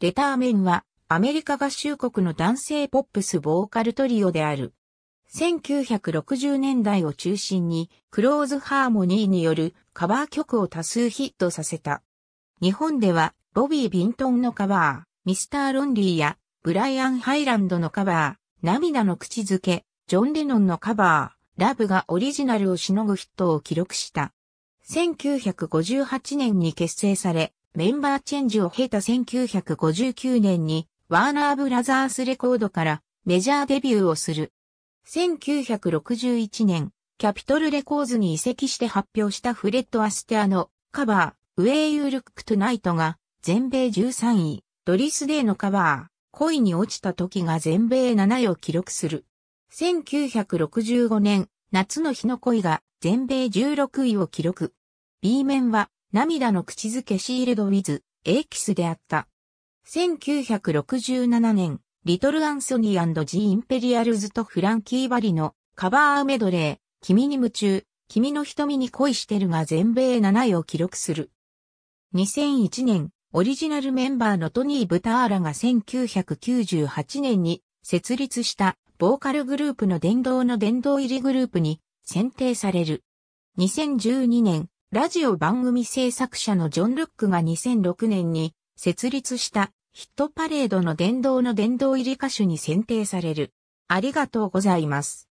レターメンはアメリカ合衆国の男性ポップスボーカルトリオである。1960年代を中心にクローズハーモニーによるカバー曲を多数ヒットさせた。日本ではボビー・ビントンのカバー、ミスター・ロンリーやブライアン・ハイランドのカバー、涙の口づけ、ジョン・レノンのカバー、ラブがオリジナルをしのぐヒットを記録した。1958年に結成され、メンバーチェンジを経た1959年にワーナーブラザースレコードからメジャーデビューをする。1961年、キャピトルレコーズに移籍して発表したフレッド・アステアのカバー、ウェイ・ユールック・トゥナイトが全米13位、ドリス・デイのカバー、恋に落ちた時が全米7位を記録する。1965年、夏の日の恋が全米16位を記録。B 面は涙の口づけシールドウィズ、エイキスであった。1967年、リトル・アンソニージ・インペリアルズとフランキー・バリのカバーメドレー、君に夢中、君の瞳に恋してるが全米7位を記録する。2001年、オリジナルメンバーのトニー・ブターラが1998年に設立したボーカルグループの殿堂の殿堂入りグループに選定される。2012年、ラジオ番組制作者のジョン・ルックが2006年に設立したヒットパレードの殿堂の殿堂入り歌手に選定される。ありがとうございます。